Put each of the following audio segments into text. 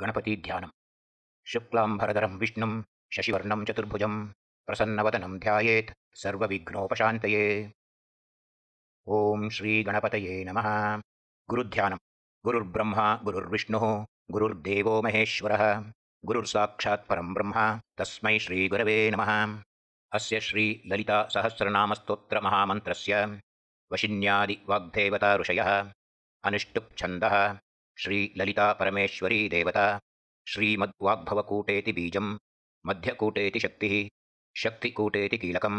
गणपतिध्यानम् शुक्लाम्भरधरं विष्णु शशिवर्णं चतुर्भुज प्रसन्नवदनं ध्यायेत् सर्वविघ्नोपशान्तये ओं श्री गणपत नम गुरुर्ब्रह्मा गुरुर्ब्रह्म गुरुर्विष्णु गुरुर्देव महेश्वर गुरुर्साक्षात्म ब्रह्म तस्म श्रीगुरव नम अस्य महामंत्र वशिन्यादिवाग्देवता ऋषयः छंद परमेश्वरी देवता श्रीमद्वाग्भवकूटेति बीजं मध्यकूटेति शक्तिः शक्तिकूटेति कीलकं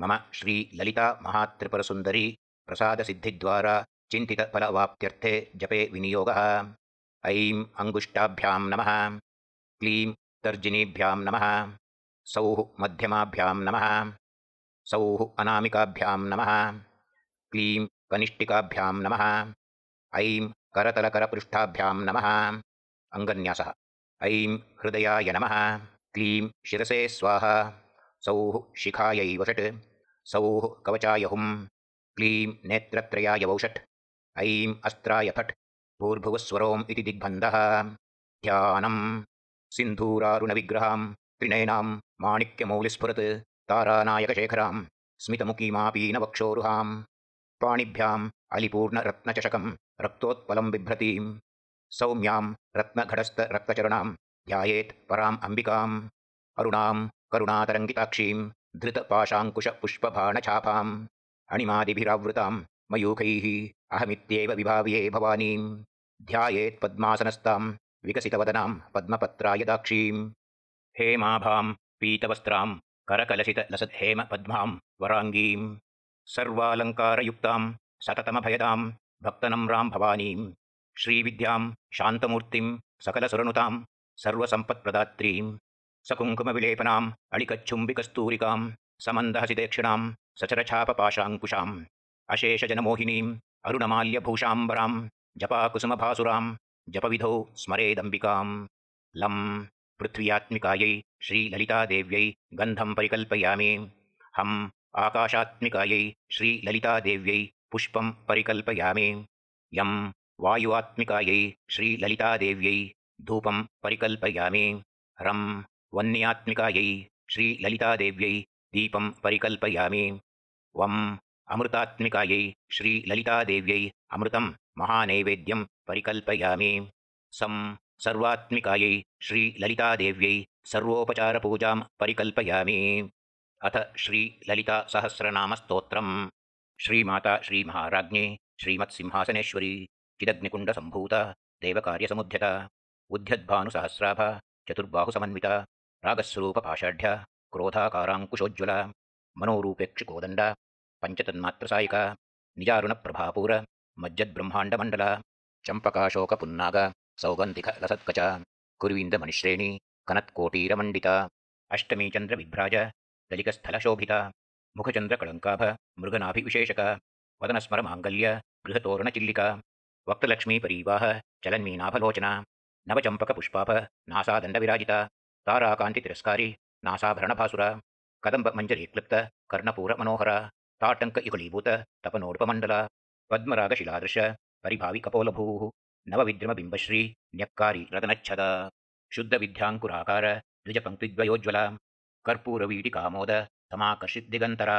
मम श्रीललितामहात्रिपुरसुन्दरी प्रसादसिद्धिद्वारा चिन्तितफलवाप्त्यर्थे जपे विनियोगः ऐं अङ्गुष्ठाभ्यां नमः क्लीं तर्जिनीभ्यां नमः सौः मध्यमाभ्यां नमः सौः अनामिकाभ्यां नमः क्लीं कनिष्ठिकाभ्यां नमः ऐं கரதகரப்ரிஷ்டாભ્યாம் நமஹ அங்கன்யாஸஹ ஐம் ஹ்ரதயாய நமஹ க்லீம் சிரசே ஸ்வாஹ ஸௌ ஷிகாயை வஷட ஸௌ கவச்சாய ஹும் க்லீம் நெற்றத்ரயாய ஔஷட ஐம் அஸ்த்ராய தட் பூர்புவஸ்வரோம் इति திகபந்தஹ தியானம் சிந்துரார்ुणவிக்கிரஹம் ತ್ರಿநேனாம் மாணிக்கம் மௌலிஸ்பரத் தாரానாயகசேகராம் ஸ்மிதமுகிமாபீன்வக்ஷோ Ruham பாணிப்யாம் அளிபூரணரத்னச்சஷகம் रक्तोत्पलं बिभ्रतीं सौम्यां रत्नघटस्थरक्तचरणां ध्यायेत् अम्बिकाम् अरुणां करुणातरङ्गिताक्षीं धृतपाशाङ्कुशपुष्पभाणछापाम् अणिमादिभिरावृतां मयूखैः अहमित्येव विभाव्ये भवानीं ध्यायेत् पद्मासनस्तां विकसितवदनां पद्मपत्रायताक्षीं हेमाभां पीतवस्त्रां करकलसितलसहेमपद्मां वराङ्गीं सर्वालङ्कारयुक्तां सततमभयदां भक्तनम राम भवानी श्री भक्तनम्रां भवानीं श्रीविद्यां शान्तमूर्तिं सकलसुरनुतां सर्वसम्पत्प्रदात्रीं सकुङ्कुमविलेपनाम् अळिकच्छुम्बिकस्तूरिकां समन्दहसिदेक्षिणां सचरछापपाशाङ्कुशाम् अशेषजनमोहिनीम् अरुणमाल्यभूषाम्बरां जप विधो स्मरेदंबिका लं पृथ्व्यात्मिकायै श्रीललितादेव्यै गन्धं परिकल्पयामि हम् आकाशात्मिकायै श्रीललितादेव्यै पुष्पं परिकल्पयामि यं वायुआत्मिकायै श्रीललितादेव्यै धूपं परिकल्पयामि रं वन्यात्मिकायै श्रीललितादेव्यै दीपं परिकल्पयामि वम् अमृतात्मिकायै श्रीललितादेव्यै अमृतं महानैवेद्यं परिकल्पयामि सं सर्वात्मिकायै श्रीललितादेव्यै सर्वोपचारपूजां परिकल्पयामि अथ श्रीललितासहस्रनामस्तोत्रम् श्रीमाता श्री श्रीमहाराज्ञी श्रीमत्सिंहासनेश्वरी चिदग्निकुण्डसम्भूता देवकार्यसमुद्यता उद्यद्भानुसहस्राभा चतुर्बाहुसमन्विता रागस्वरूपपाषाढ्या क्रोधाकाराङ्कुशोज्ज्वला मनोरूपेक्षिकोदण्डा पञ्चतन्मात्रसायिका निजारुणप्रभापूर मज्जद्ब्रह्माण्डमण्डला चम्पकाशोकपुन्नाग सौगन्धिकलसत्कचा कुर्वीन्दमनिश्रेणी कनत्कोटीरमण्डिता अष्टमीचन्द्रविभ्राज ललिकस्थलशोभिता मुखचन्द्रकळङ्काभ मृगनाभिविशेषका वदनस्मरमाङ्गल्य गृहतोरणचिल्लिका वक्तलक्ष्मीपरीवाह चलन्मीनाभलोचना नवचम्पकपुष्पाप नासादण्डविराजिता ताराकान्ति तिरस्कारी कदम्बमञ्जरीक्लिप्त कर्णपूरमनोहरा ताटङ्क इकुलीभूत तपनोडपमण्डला पद्मरागशिलादृश परिभाविकपोलभूः नवविद्रुमबिम्बश्री न्यक्कारिरदनच्छदा शुद्धविद्याङ्कुराकार द्विजपङ्क्तिद्वयोज्ज्वला कर्पूरवीडिकामोद तमाकर्षिद्दिगन्तरा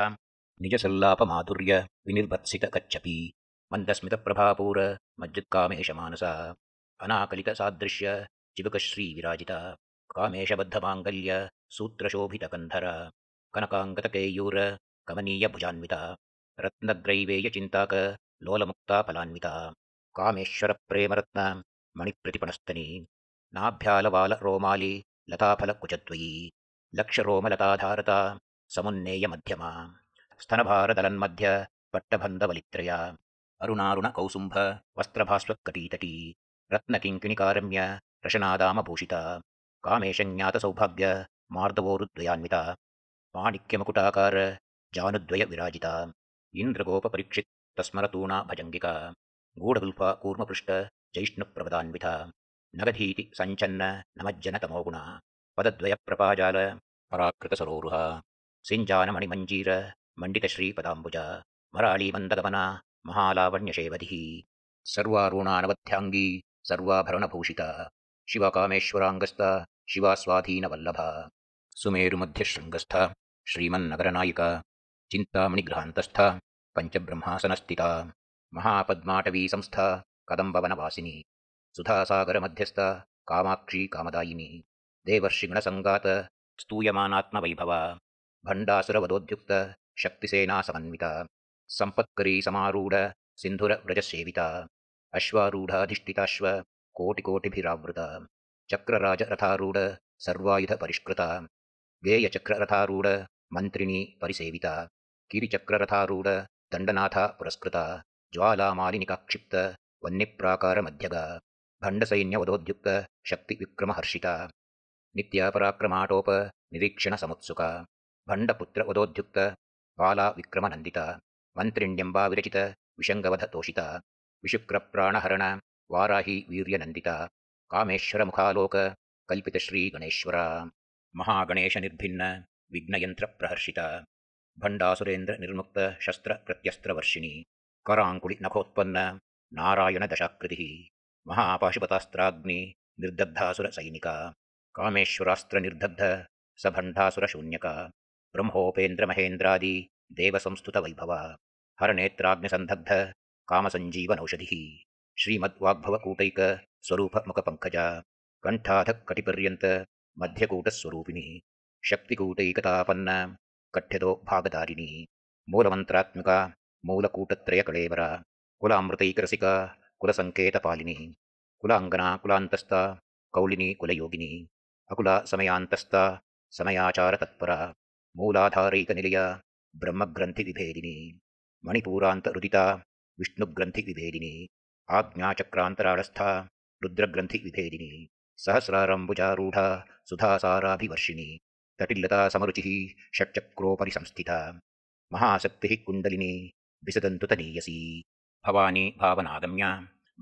निजसल्लापमाधुर्य विनिर्वत्सितकच्छपि मन्दस्मितप्रभापूर मज्जित्कामेशमानसा अनाकलितसादृश्य चिबुकश्रीविराजिता कामेशबद्धमाङ्गल्य सूत्रशोभितकन्धरा कनकाङ्गतकेयूरकमनीयभुजान्विता रत्नग्रैवेयचिन्ताक लोलमुक्ताफलान्विता कामेश्वरप्रेमरत्ना मणिप्रतिपणस्तनी नाभ्यालवालरोमाली लताफलकुचत्वयी लक्षरोमलताधारता समुन्नेयमध्यमा पट्टबन्धवलित्रया अरुणारुणकौसुम्भ अरुणारुणकौसुम्भवस्त्रभास्वत्कटीतटी रत्नकिङ्किणिकारम्य रशनादामभूषिता कामेशज्ञातसौभाग्यमार्दवोरुद्वयान्विता पाणिक्यमुकुटाकारजा जानुद्वयविराजिता इन्द्रगोपपरिक्षित्तस्मरतूणाभजङ्गिका गूढदूपा कूर्मपृष्टजैष्णुप्रवदान्विता नगधीति सञ्चन्ननमज्जनतमोगुणा पदद्वयप्रपाजाल पराकृतसरोरुहा सिञ्जानमणिमञ्जीर मण्डितश्रीपदाम्बुजा मराळीमन्दगमना महालावण्यशेवधिः सर्वारूणानवध्याङ्गी सर्वाभरणभूषिता शिवकामेश्वराङ्गस्था शिवास्वाधीनवल्लभा सुमेरुमध्यशृङ्गस्थ श्रीमन्नगरनायिका चिन्तामणिघ्रान्तस्था पञ्चब्रह्मासनस्थिता महापद्माटवीसंस्था कदम्बवनवासिनी सुधासागरमध्यस्थ कामाक्षी कामदायिनी देवशृगणसङ्गातस्तूयमानात्मवैभवा सम्पत्करी भण्डासुरवधोद्युक्तशक्तिसेनासमन्विता सम्पत्करीसमारूढसिन्धुरव्रजसेविता अश्वारूढाधिष्ठिताश्वकोटिकोटिभिरावृता चक्रराजरथारूढ सर्वायुधपरिष्कृता वेयचक्ररथारूढ मन्त्रिणी परिसेविता किरिचक्ररथारूढदण्डनाथा पुरस्कृता ज्वालामालिनिकाक्षिप्त वह्निप्राकारमध्यगा भण्डसैन्यवधोद्युक्त शक्तिविक्रमहर्षिता नित्यापराक्रमाटोपनिरीक्षणसमुत्सुका भण्डपुत्र भण्डपुत्रवधोद्युक्त बालाविक्रमनन्दिता मन्त्रिण्यम्बा विरचितविषङ्गवधतोषिता विशुक्रप्राणहरण वाराहीवीर्यनन्दिता कामेश्वरमुखालोक कल्पितश्रीगणेश्वरा महागणेशनिर्भिन्न विघ्नयन्त्रप्रहर्षिता भण्डासुरेन्द्रनिर्मुक्तशस्त्रप्रत्यस्त्रवर्षिणी कराङ्कुलिनखोत्पन्न नारायणदशाकृतिः महापाशुपतास्त्राग्नि निर्धग्धासुरसैनिका कामेश्वरास्त्रनिर्धग्ध सभण्डासुरशून्यका ब्रह्मोपेन्द्रमहेन्द्रादि देवसंस्तुतवैभवा हरनेत्राग्निसन्धग्धकामसञ्जीवनौषधिः श्रीमद्वाग्भवकूटैकस्वरूपमुखपङ्कजा कण्ठाधक्कटिपर्यन्तमध्यकूटस्वरूपिणिः शक्तिकूटैकतापन्नकठ्यतो भागधारिणी मूलमन्त्रात्मिका मूलकूटत्रयकलेवरा कुलामृतैकरसिका कुलसङ्केतपालिनिः कुलाङ्गना कुलान्तस्ता कौलिनी कुलयोगिनी अकुला समयान्तस्ता समयाचारतत्परा मूलाधारैकनिलया ब्रह्मग्रन्थिविभेदिनी मणिपूरान्तरुदिता विष्णुग्रन्थिग्विभेदिनी आज्ञाचक्रान्तराळस्था रुद्रग्रन्थिग्विभेदिनी सहस्रारम्बुजारूढा सुधासाराभिवर्षिणि तटिल्लता समरुचिः षट्चक्रोपरि संस्थिता महाशक्तिः कुण्डलिनी विसदन्तुतनीयसी भवानी भावनागम्य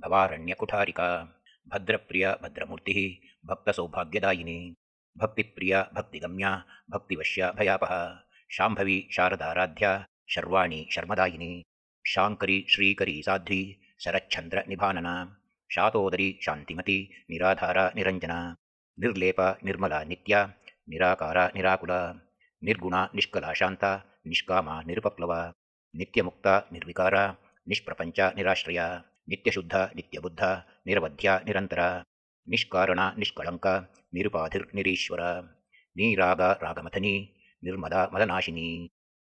भवारण्यकुठारिका भद्रप्रिया भद्रमूर्तिः भक्तसौभाग्यदायिनी भक्तिप्रिया भक्तिगम्या भक्तिवश्या भयापः शाम्भवी शारदाराध्या शर्वाणी शर्मदायिनी शाङ्करी श्रीकरी साध्वी शरच्छन्द्र निभानना शातोदरी शान्तिमती निराधारा निरञ्जना निर्लेपा निर्मला नित्या निराकारा निराकुला निर्गुणा निष्कला शान्ता निष्कामा निरुपप्लवा नित्यमुक्ता निर्विकारा निष्प्रपंचा निराश्रया नित्यशुद्धा नित्यबुद्धा निरवध्या निरन्तरा निष्कारणा निष्कळङ्क निरुपाधिर्निरीश्वर निरागरागमथनि निर्मदा मदनाशिनि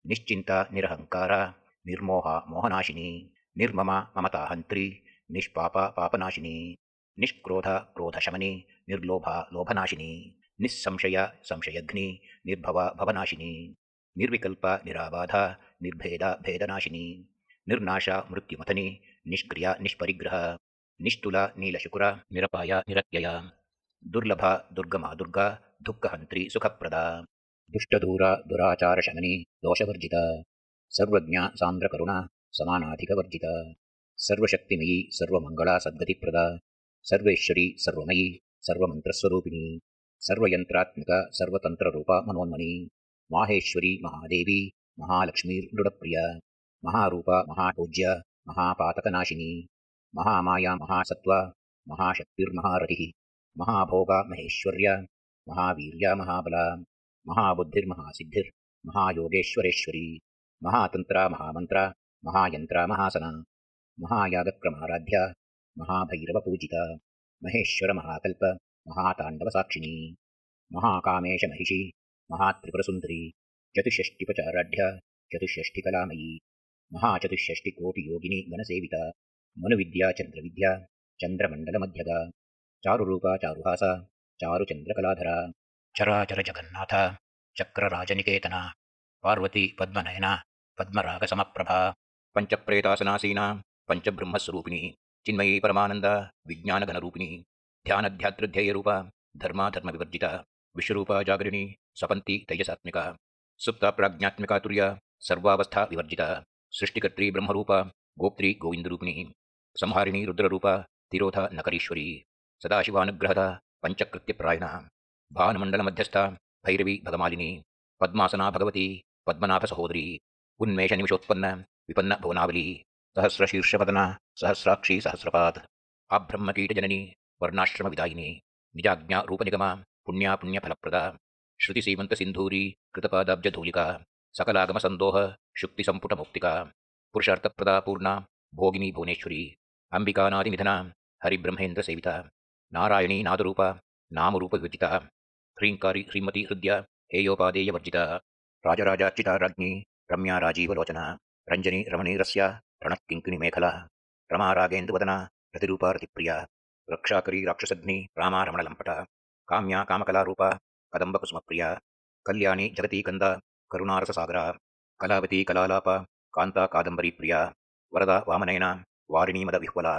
निश्चिन्ता निरहङ्कार मोहनाशिनी निर्ममा ममताहन्त्री पापनाशिनी निष्पापापनाशिनि निष्क्रोधक्रोधशमनि निर्लोभा लोभनाशिनी निस्संशय संशयघ्नि निर्भवा भवनाशिनी निर्विकल्पा निराबाधा निर्भेदा भेदनाशिनी निर्नाशा मृत्युमथनि निष्क्रिया निष्परिग्रह निष्ठुला नीलशुकुरा निरपाय निरत्यया दुर्लभा दुर्गमहादुर्गा दुःखहन्त्री सुखप्रदा दुष्टधूरा दुराचारशमनी दोषवर्जिता सर्वज्ञा सान्द्रकरुणा समानाधिकवर्जिता सर्वशक्तिमयी सर्वमङ्गला सद्गतिप्रदा सर्वेश्वरी सर्वमयी सर्वमन्त्रस्वरूपिणी सर्वयन्त्रात्मिका सर्वतन्त्ररूपा मनोन्मनी माहेश्वरी महादेवी महालक्ष्मीर्दृढप्रिया महारूपा महापूज्य महापातकनाशिनी महामाया महासत्त्वा महाशक्तिर्महारथिः महाभोगा महेश्वर्या महावीर्या महाबला महाबुद्धिर्महासिद्धिर्महायोगेश्वरेश्वरी महातन्त्रा महामन्त्रा महायन्त्रा महासना महायागक्रमाराध्या महाभैरवपूजिता महेश्वरमहाकल्प महाताण्डवसाक्षिणी महाकामेशमहिषी महात्रिपुरसुन्दरी चतुष्षष्टिपचाराढ्या चतुष्षष्टिकलामयी महाचतुष्षष्टिकोटियोगिनी गणसेविता मनु विद्या चंद्र मनुविद्या चंद्रविद्या चंद्रमंडलमध्यग चारुरूपा चारुहास चारुचंद्रकलाधरा चर जगन्नाथ चक्रराजनिकेतना पार्वती पद्मनयना पद्मरागसमप्रभा पञ्चप्रेतासनासीना पञ्चब्रह्मस्वरूपिणी चिन्मयी परमानन्दा विज्ञानघनरूपिणी ध्यानध्यातृध्येयरूपा धर्माधर्मविवर्जिता विश्वरूपा जागरिणी सपन्ति तैजसात्मिका सुप्ता प्राज्ञात्मिका तुर्या सर्वावस्था विवर्जिता सृष्टिकर्त्री ब्रह्मरूपा गोप्त्री गोविन्दरूपिणी संहारिणी रुद्ररूपा तिरोध नकरीश्वरी पंचकृत्यप्रायण भानुमंडल मध्यस्थ भैरवी भगमालिनी पद्मासना भगवती पद्मनाभ सहोदरी उन्मेष निमिषोत्पन्न विपन्न भुवनावली सहस्रशीर्षपदना सहस्राक्षी सहस्रपात् आब्रह्मकीटजननी विदायिनी निजाज्ञा रूपनिगमा पुण्या पुण्यफलप्रदा श्रुतिसीमन्तसिन्धूरी कृतपादाब्जधूलिका मुक्तिका पुरुषार्थ प्रदा पूर्णा भोगिनी भुवनेश्वरी అంబికానాది నిధన హరిబ్రహ్మేంద్ర సేవిత నారాయణీ నాదరూప నామరూపవిజిత హ్రీంకారి శ్రీమతి హృదయ హేయోపాదేయవర్జిత రాజరాజార్చిత రాజ్ఞి రమ్యా రాజీవలోచన రంజని రమణీరస్య రణత్కింకిణి మేఖల రమారాగేందువదన రతిరూపారతిప్రియ రక్షాకరీ రాక్షసగ్ని రామారమణలంపట కామ్యా కామకళారూప కదంబకుసుమప్రియ కళ్యాణి జగతీకంద కరుణారససాగర కళావతి కళాలాప కాంతా కాదంబరీప్రియ వరద వామనైన विह्वला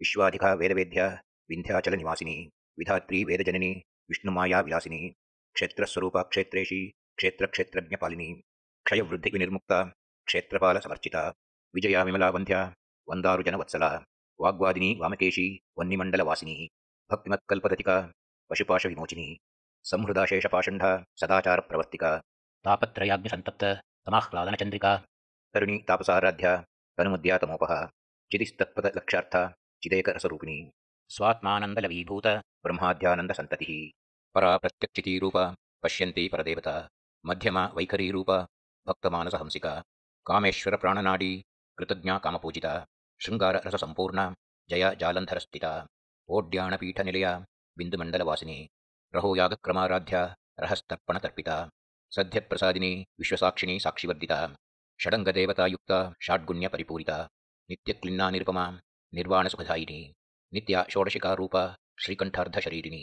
विश्वाधिका वेदवेद्या विन्ध्याचलनिवासिनी विधात्री वेदजननी विष्णुमायाविलासिनी क्षेत्रस्वरूपा क्षेत्रेशी क्षेत्रक्षेत्रज्ञपालिनी क्षेत्रपाल क्षेत्रपालसमर्चिता विजया विमला वन्ध्या वन्दारुजनवत्सला वाग्वादिनी वामकेशी वह्निमण्डलवासिनी भक्तिमत्कल्पदतिका पशुपाशविमोचिनी संहृदाशेषपाषण्ढा सदाचारप्रवर्तिका तापत्रयाग्निसन्तप्त तमाह्लादनचन्द्रिका तरुणी तापसाराध्या तनुमद्या तमोपः चिदिस्तत्पदलक्षार्थ स्वात्मानंदलवीभूत ब्रह्माद्यानंद ब्रह्माद्यानन्दसन्ततिः परा प्रत्यक्षितीरूप पश्यन्ति परदेवता मध्यमा वैखरीरूप कामेश्वर प्राणनाडी कृतज्ञा कामपूजिता शृङ्गाररससम्पूर्णा जया जालन्धरस्थिता क्रमाराध्या रहस्तर्पण तर्पिता सद्य प्रसादिनी विश्वसाक्षिणी साक्षिवर्धिता षाड्गुण्य परिपूरिता नित्यक्लिन्ना निरुपमा निर्वाणसुखदायिनी नित्या षोडशिका रूपा श्रीकण्ठार्धशरीरिणी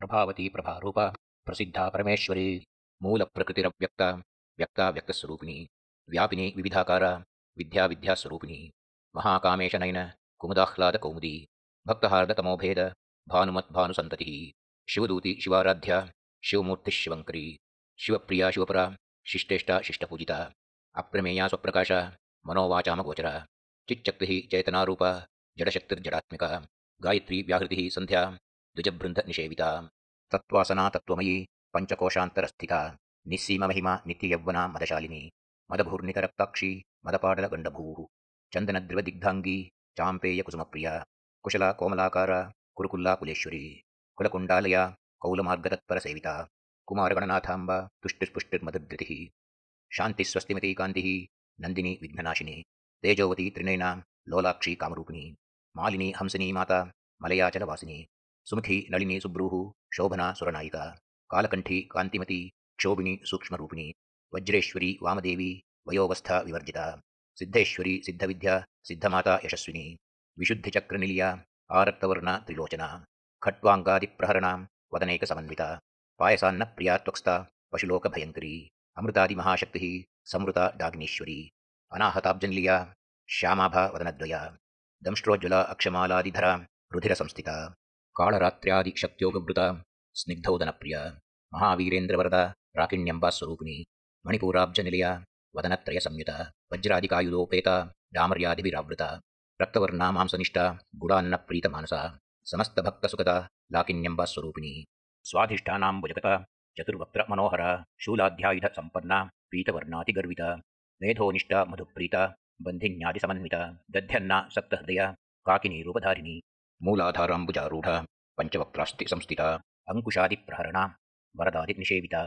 प्रभावती प्रभारूपा प्रसिद्धा परमेश्वरी मूलप्रकृतिरव्यक्ता व्यक्ता व्यक्तस्वरूपिणी व्यापिनी विविधाकारा विद्या विद्यास्वरूपिणी महाकामेशनयन कुमुदाह्लादकौमुदी भक्तहार्दतमोभेद भानुमद्भानुसन्ततिः शिवदूती शिवाराध्या शिवमूर्तिशिवङ्करी शिवप्रिया शिवपरा शिष्टेष्टा शिष्टपूजिता अप्रमेया स्वप्रकाश मनोवाचामगोचरा चिच्चक्ति चेतना चेतनारूप जडशक्तिर्जडात्मिका गायत्री व्याहृति संध्या द्विजबृंद निषेविता तत्वासना तत्वमयी पंचकोशातरस्थिता निस्सीम महिमा नित्ययौवना मदशालिनी मदभूर्णितरक्ताक्षी मदपाडलगण्डभूः चन्दनद्रवदिग्धाङ्गी चाम्पेय कुसुमप्रिया कुशला कोमलाकार कुरुकुल्ला कुलेश्वरी कुलकुण्डालया कौलमार्गतत्परसेविता कुमारगणनाथाम्ब शांति स्वस्तिमती कान्तिः नन्दिनी विघ्ननाशिनी तेजोवती त्रिनयना लोलाक्षी कामरूपिणी मालिनी हंसनी माता मलयाचलवासिनी सुमुखी नलिनी सुब्रूहु शोभना सुरनायिका कालकंठी कांतिमती क्षोभिणी सूक्ष्मरूपिणी वज्रेश्वरी वामदेवी वयोवस्था विवर्जिता सिद्धेश्वरी सिद्धविद्या सिद्धमाता यशस्विनी विशुद्धिचक्रनिलिया आरक्तवर्णा त्रिलोचना खट्वाङ्गादिप्रहरणा वदनैकसमन्विता पायसान्न प्रिया त्वक्स्ता पशुलोकभयङ्करी अमृतादिमहाशक्तिः संवृता दाग्नीश्वरी अनाहताब्जं लीया श्यामाभा वदनद्वया दंष्ट्रोज्ज्वला अक्षमालादिधरा रुधिरसंस्थिता काळरात्र्यादिशक्त्योगवृता स्निग्धोदनप्रिया महावीरेन्द्रवरदा राकिण्यम्बा स्वरूपिणी मणिपूराब्जनिलया वदनत्रयसंयुता वज्रादिकायुधोपेता डामर्यादिभिरावृता रक्तवर्णा मांसनिष्ठा गुडान्नप्रीतमानसा समस्तभक्तसुखदा लाकिन्यम्बा स्वरूपिणी स्वाधिष्ठानाम्बुजगता शूलाध्यायुध संपन्ना पीतवर्णातिगर्विता मेधोनिष्ठा मधुप्रीता बंधि न्यादि समन्विता दध्यन्ना सप्तहृदया काकिनी रूपधारिणी मूलाधाराम्बुजारूढ़ा पंचवक्त्रास्ति संस्थिता अंकुशादि प्रहरणा वरदादि निषेविता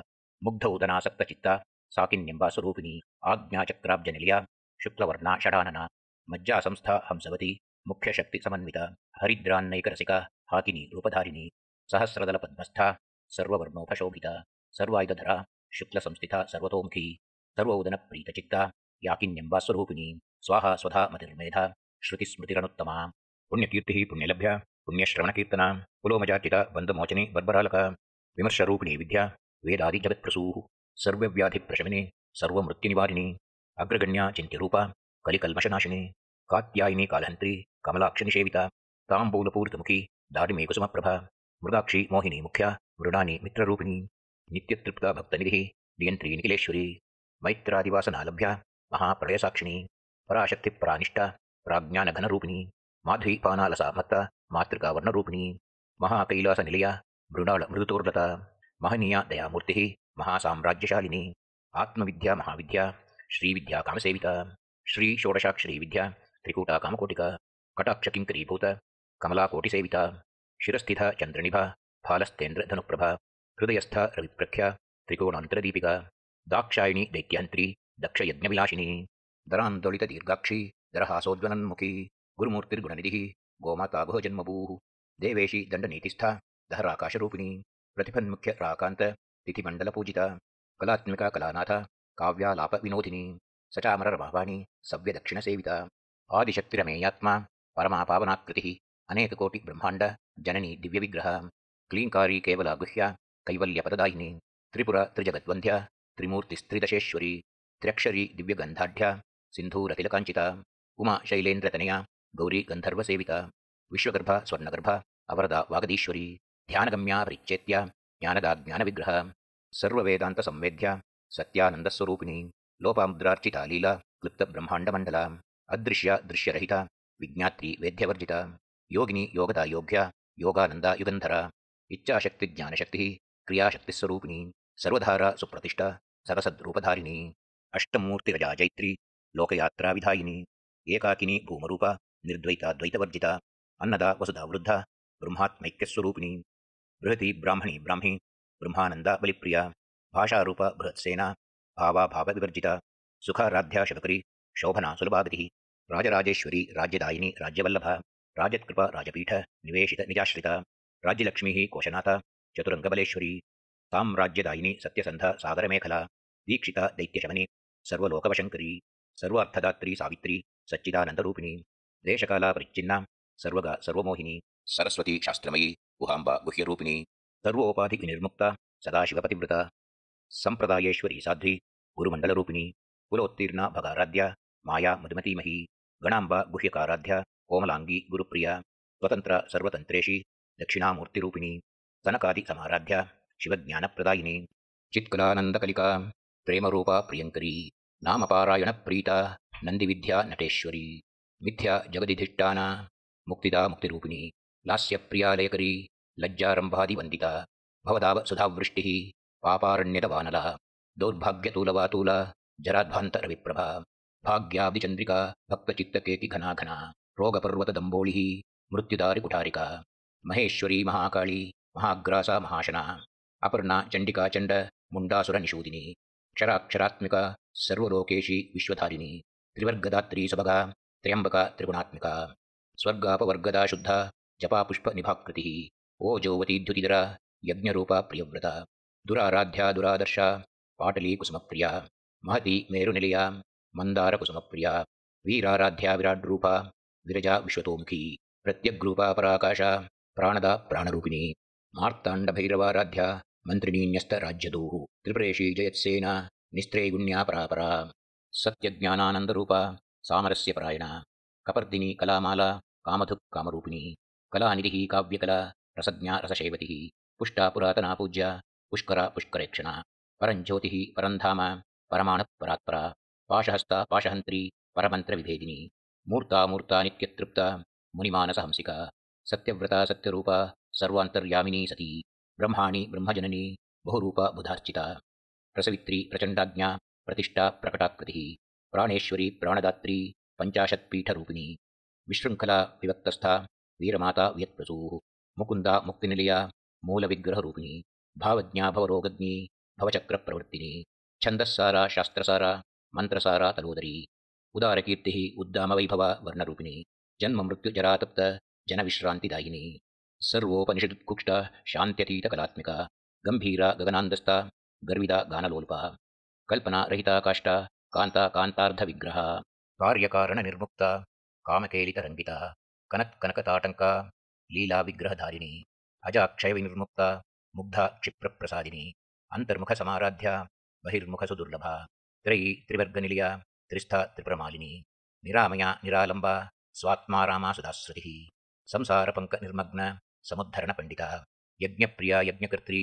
मुग्ध उदना सप्तचित्ता साकिन्यंबा स्वरूपिणी आज्ञाचक्राब्जनिलया शुक्लवर्णा षडानना मज्जा संस्था हंसवती मुख्यशक्ति समन्विता हरिद्रान्नैकरसिका हाकिनी रूपधारिणी सहस्रदल पद्मस्था सर्ववर्णोपशोभिता सर्वायुधरा शुक्ल संस्थिता सर्वतोमुखी सर्वोदनप्रीतचित्ता याकिन्यम्बा स्वरूपिणी स्वाहा स्वधा मतिर्मेधा श्रुतिस्मृतिरनुत्तमा पुण्यकीर्ति पुण्यलभ्य पुण्यश्रवणकीर्तना पुलोमजार्चिता बंदमोचनी बर्बराल विमर्शरूपिणी विद्या वेदादिजगत्प्रसूः सर्वव्याधिप्रशमिने सर्वमृत्युनिवारिणी अग्रगण्या चिन्त्यरूपा कलिकल्मषनाशिने कात्यायिनी कालहन्त्री मुखी ताम्बूलपूरितमुखी प्रभा मृगाक्षी मोहिनी मुख्या मृणानि मित्ररूपिणी नित्यतृप्ता निधि नियंत्री निखिलेश्वरी मैत्रादिवासनालभ्य महाप्रलयसाक्षिणी पराशक्तिपरानिष्ठ प्राज्ञानघनरूपिणी माध्वीपानालसा मत्त मातृकावर्णरूपिणी महाकैलासनिलय मृणालमृदुतोर्लत महनीया दयामूर्तिः महासाम्राज्यशालिनी आत्मविद्या महाविद्या श्रीविद्या कामसेविता श्रीषोडशाक्षरीविद्या त्रिकूटा कामकोटिका कटाक्षकिङ्करीभूत कमलाकोटिसेविता शिरस्थिता चन्द्रनिभा फालस्तेन्द्रधनुप्रभा हृदयस्था रविप्रख्या त्रिकोणान्तरदीपिका दाक्षायणी दैक्यहंत्री दक्ष यज्ञविलासिनी दरांदोलित दीर्घाक्षी दरहासोज्वलन्मुखी गुरुमूर्तिर्गुणनिधि गोमाता भो जन्मभूः देवेशी दण्डनीतिस्था दहराकाशरूपिणी प्रतिफन्मुख्य राकान्त तिथिमण्डलपूजिता कलात्मिका कलानाथ काव्यालापविनोदिनी सचामररमावाणी सव्यदक्षिणसेविता आदिशक्तिरमेयात्मा परमापावनाकृतिः अनेककोटिब्रह्माण्ड जननी दिव्यविग्रह क्लीङ्कारी केवला गुह्या कैवल्यपददायिनी त्रिपुरा त्रिजगद्वन्द्या ತ್ರಿಮೂರ್ತಿಸ್ತ್ರಿದಶೇಶ್ವರಿ ತ್ರ್ಯಕ್ಷರಿ ದಿವ್ಯಗಂಧಾಢ್ಯ ಸಿಂಧೂರತಿಲಕಾಂಚಿತ ಉಮಾ ಶೈಲೇಂದ್ರತನೆಯ ಗೌರಿ ಗಂಧರ್ವಸೇವಿತ ವಿಶ್ವಗರ್ಭ ಸ್ವರ್ಣಗರ್ಭ ಅವರದ ವಾಗದೀಶ್ವರಿ ಧ್ಯಾನಗಮ್ಯ ಪರಿಚೇತ್ಯ ಜ್ಞಾನದ ಜ್ಞಾನವಿಗ್ರಹ ಸರ್ವವೇದಾಂತ ಸಂವೇದ್ಯ ಸತ್ಯಾನಂದಸ್ವರೂಪಿಣಿ ಲೋಪಾಮುದ್ರಾರ್ಚಿತ ಲೀಲಾ ಕ್ಲಿಪ್ತ ಬ್ರಹ್ಮಾಂಡಮಂಡಲ ಅದೃಶ್ಯ ದೃಶ್ಯರಹಿತ ವಿಜ್ಞಾತ್ರಿ ವೇದ್ಯವರ್ಜಿತ ಯೋಗಿನಿ ಯೋಗದ ಯೋಗ್ಯ ಯೋಗಾನಂದ ಯುಗಂಧರ ಇಚ್ಛಾಶಕ್ತಿ ಜ್ಞಾನಶಕ್ತಿ ಕ್ರಿಯಾಶಕ್ತಿಸ್ವರೂಪಿಣಿ ಸರ್ವಧಾರ ಸುಪ್ರತಿಷ್ಠ सरसद्रूपधारिणी अष्टमूर्तिरजा जैत्री लोकयात्रा विधायिनी एकाकिनी भूमरूपा निर्द्वैता द्वैतवर्जिता अन्नदा वसुधा वृद्धा ब्रह्मात्मैक्यस्वरूपिणी बृहती ब्राह्मणी ब्राह्मी ब्रह्मानंद बलिप्रिया भाषारूप बृहत्सेना भावा भावविवर्जिता सुखाराध्या शिवकरी शोभना सुलभागतिः राजराजेश्वरी राज्यदायिनी राज्यवल्लभा राजत्कृपा राजपीठ निवेशित निजाश्रिता राज्यलक्ष्मी कोशनाथा चतुरंगबलेश्वरी साम्राज्यदायिनी सत्यसंध सागर मेखला दीक्षिता दैत्यशमनी सर्वोकवशंकरी सर्वार्थदात्री सावित्री सच्चिदानंदरूपिणी देशकाला परिच्छिन्ना सर्वग सर्वोहिनी सरस्वती शास्त्रमयी गुहांब गुह्यरूपिणी सर्वोपाधि निर्मुक्ता सदाशिवपतिव्रता संप्रदायेश्वरी साध्वी गुरुमंडल रूपिणी कुलोत्तीर्ण भगाराध्य माया मधुमतीमही गणांब गुह्यकाराध्या कोमलांगी गुरुप्रिया स्वतंत्र सर्वतंत्रेशी दक्षिणामूर्तिरूपिणी सनकादि समाराध्या प्रियंकरी नाम पारायण प्रीता नंदी विद्या नटेश्वरी मिथ्या जगदिधिष्ठाना मुक्तिदा मुक्तिरूपिणी लज्जारंभादि वंदिता भवदाव सुधावृष्टिः जराध्वांत रविप्रभा जराध्वान्तरविप्रभा भक्तचित्त भक्तचित्तकेति घना घना मृत्युदारी मृत्युदारिकुठारिका महेश्वरी महाकाली महाग्रासा महाशना अपर्णा चंडिका चंड मुंडासुर निषूदिनी क्षराक्षरात्मिका सर्वलोकेशी विश्वधारिणी त्रिवर्गदात्री सबगा त्र्यंबका त्रिगुणात्मिका स्वर्गापवर्गदा शुद्धा जपापुष्पनिभाकृतिः ओजौवतीद्युतिधरा यज्ञरूपा प्रियव्रता दुराराध्या दुरादर्शा प्रिया महती कुसुम प्रिया वीराराध्या विराड्रूपा विरजा विश्वतोमुखी प्रत्यग्रूपा पराकाशा प्राणदा प्राणरूपिणी मार्ताण्डभैरवाराध्या मन्त्रिणीन्यस्तराज्यदूः त्रिपुरेशी जयत्सेना निस्त्रैगुण्या परापरा सत्यज्ञानानन्दरूपा सामरस्य परायणा कपर्दिनी कलामाला कामधुक् कामरूपिणी कलानिधिः काव्यकला रसज्ञा रसशैवतिः पुष्टा पुरातना पूज्या पुष्करा पुष्करेक्षणा परञ्ज्योतिः परन्धाम परमाणपरात्परा पाशहस्ता पाशहन्त्री परमन्त्रविभेदिनी मूर्ता मूर्ता नित्यतृप्ता मुनिमानसहंसिका सत्यव्रता सत्यरूपा सर्वान्तर्यामिनी सती ब्रह्माणि ब्रह्मजननी बहुरूपा बुधार्चिता प्रसवित्री प्रचण्डाज्ञा प्रतिष्ठा प्रकटाकृतिः प्राणेश्वरी प्राणदात्री पञ्चाशत्पीठरूपिणी विशृङ्खला विवक्तस्था वीरमाता वियत्प्रसूः मुकुन्दा मुक्तिनिलया मूलविग्रहरूपिणी भावज्ञा भवरोगज्ञी भवचक्रप्रवृत्तिनी छन्दस्सारा शास्त्रसारा मन्त्रसारा तलोदरी उदारकीर्तिः उद्दामवैभवा वर्णरूपिणी जन्ममृत्युजरातप्त जनविश्रान्तिदायिनी सर्वोपनिषद शांत्यतीत कलात्मिका गंभीरा गगनांदस्ता गर्विदा गानलोल्पा कल्पना रहिता काष्ठा कांता कांतार्ध विग्रह कार्यकारण निर्मुक्ता कामकेलित रंगिता कनक कनकताटंक लीला विग्रहधारिणी अजाक्षय विनिर्मुक्ता मुग्धा क्षिप्रप्रसादिनी अंतर्मुख समाराध्या बहिर्मुख सुदुर्लभा त्रयी त्रिवर्गनिलया त्रिस्था त्रिप्रमालिनी निरामया निरालंबा स्वात्मा रामा सुदाश्रुति संसारपंक निर्मग्न समुद्धरण पंडिता यज्ञ प्रिया यज्ञकर्त्री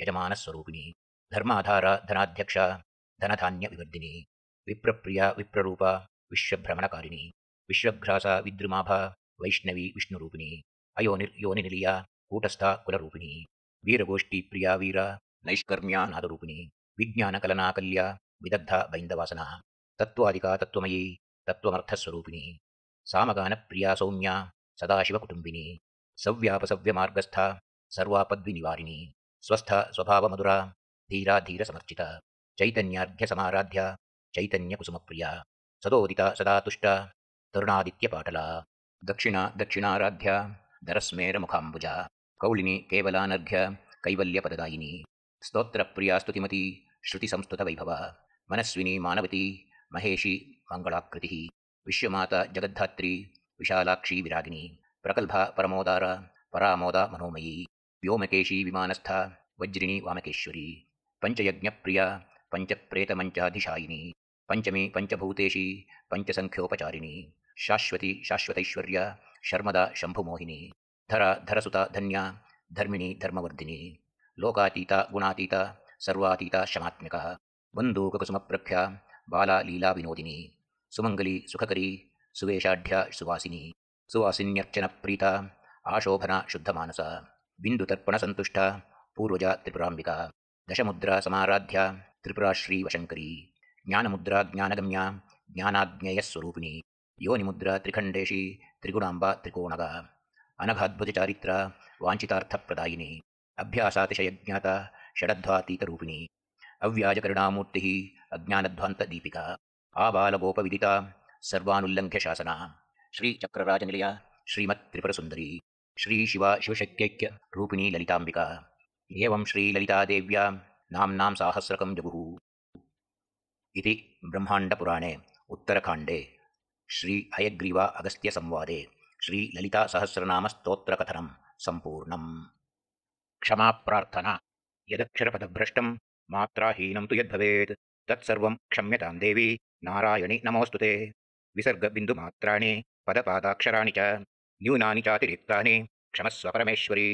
यजमान स्वरूपिणी धर्माधार धनाध्यक्ष धनधान्य विवर्धिनी विप्रप्रिया विप्ररूपा विश्वभ्रमणकारिणी विश्वघ्रास विद्रुमाभ वैष्णवी विष्णुरूपिणी अयोनिर्योनिनिलिया कूटस्था कुलरूपिणी वीरगोष्ठी प्रिया वीर नैष्कर्म्या नादरूपिणी विज्ञानकलनाकल्या विदग्धा तत्वादिका तत्वमयी तत्वमर्थस्वरूपिणी सामगान प्रिया सौम्या सदाशिवकुटुम्बिनी सव्यापसव्य मार्गस्था स्वस्थ स्वभाव मधुरा धीरा धीर समर्चिता चैतन्यार्घ्य समाराध्या प्रिया सदोदिता सदा तुष्टा तरुणादित्य दक्षिणा दक्षिणाराध्या दरस्मेर कौलिनी केवलानर्घ्य कैवल्य पददायिनी प्रिया स्तुतिमती श्रुति संस्तुत वैभव मनस्विनी मानवती महेशी मंगलाकृति विश्वमाता जगद्धात्री विशालाक्षी विरागिनी प्रकल्भ परमोदार परामोद मनोमयी व्योमकेशी विमानस्थ वज्रिणी वामकेश्वरी पंच पञ्चप्रेतमञ्चाधिशायिनी पंचमी पंचभूतेशी पंचसंख्योपचारिणी शाश्वती शाश्वतैश्वर्य शर्मदा शंभुमोहिनी धरा धरसुता धन्या धर्मिणी धर्मवर्धिनी लोकातीता गुणातीता सर्वातीता शमात्मिका प्रख्या बाला विनोदिनी सुमंगली सुखकरी सुवेशाढ्या सुवासिनी सुवासिन्यर्चनप्रीता आशोभना शुद्धमानसा बिन्दुतर्पणसन्तुष्टा पूर्वजा त्रिपुराम्बिका दशमुद्रा समाराध्या त्रिपुरा श्रीवशङ्करी ज्ञानमुद्रा ज्ञानगम्या ज्ञानाज्ञेयस्वरूपिणी योनिमुद्रा त्रिखण्डेशी त्रिगुणाम्बा त्रिकोणगा अनघाद्भुतचारित्रा वाञ्छितार्थप्रदायिनी अभ्यासातिशयज्ञाता षडध्वातीतरूपिणी अव्याजकरुणामूर्तिः अज्ञानध्वान्तदीपिका आबालगोपविदिता सर्वानुल्लङ्घ्य शासना श्रीचक्रराजनिलया श्रीमत्त्रिपुरसुन्दरी रूपिणी ललिताम्बिका एवं श्रीलितादेव्या नाम्नां साहस्रकं जगुः इति ब्रह्माण्डपुराणे उत्तरकाण्डे श्री अयग्रीवा अगस्त्यसंवादे श्रीलितासहस्रनामस्तोत्रकथनं सम्पूर्णं क्षमाप्रार्थना यदक्षरपदभ्रष्टं मात्राहीनं तु यद्भवेत् तत्सर्वं क्षम्यतां देवी नारायणि नमोऽस्तु ते विसर्गबिन्दुमात्राणि पदपादाक्षराणि च न्यूनानि चातिरिक्तानि क्षमस्व परमेश्वरी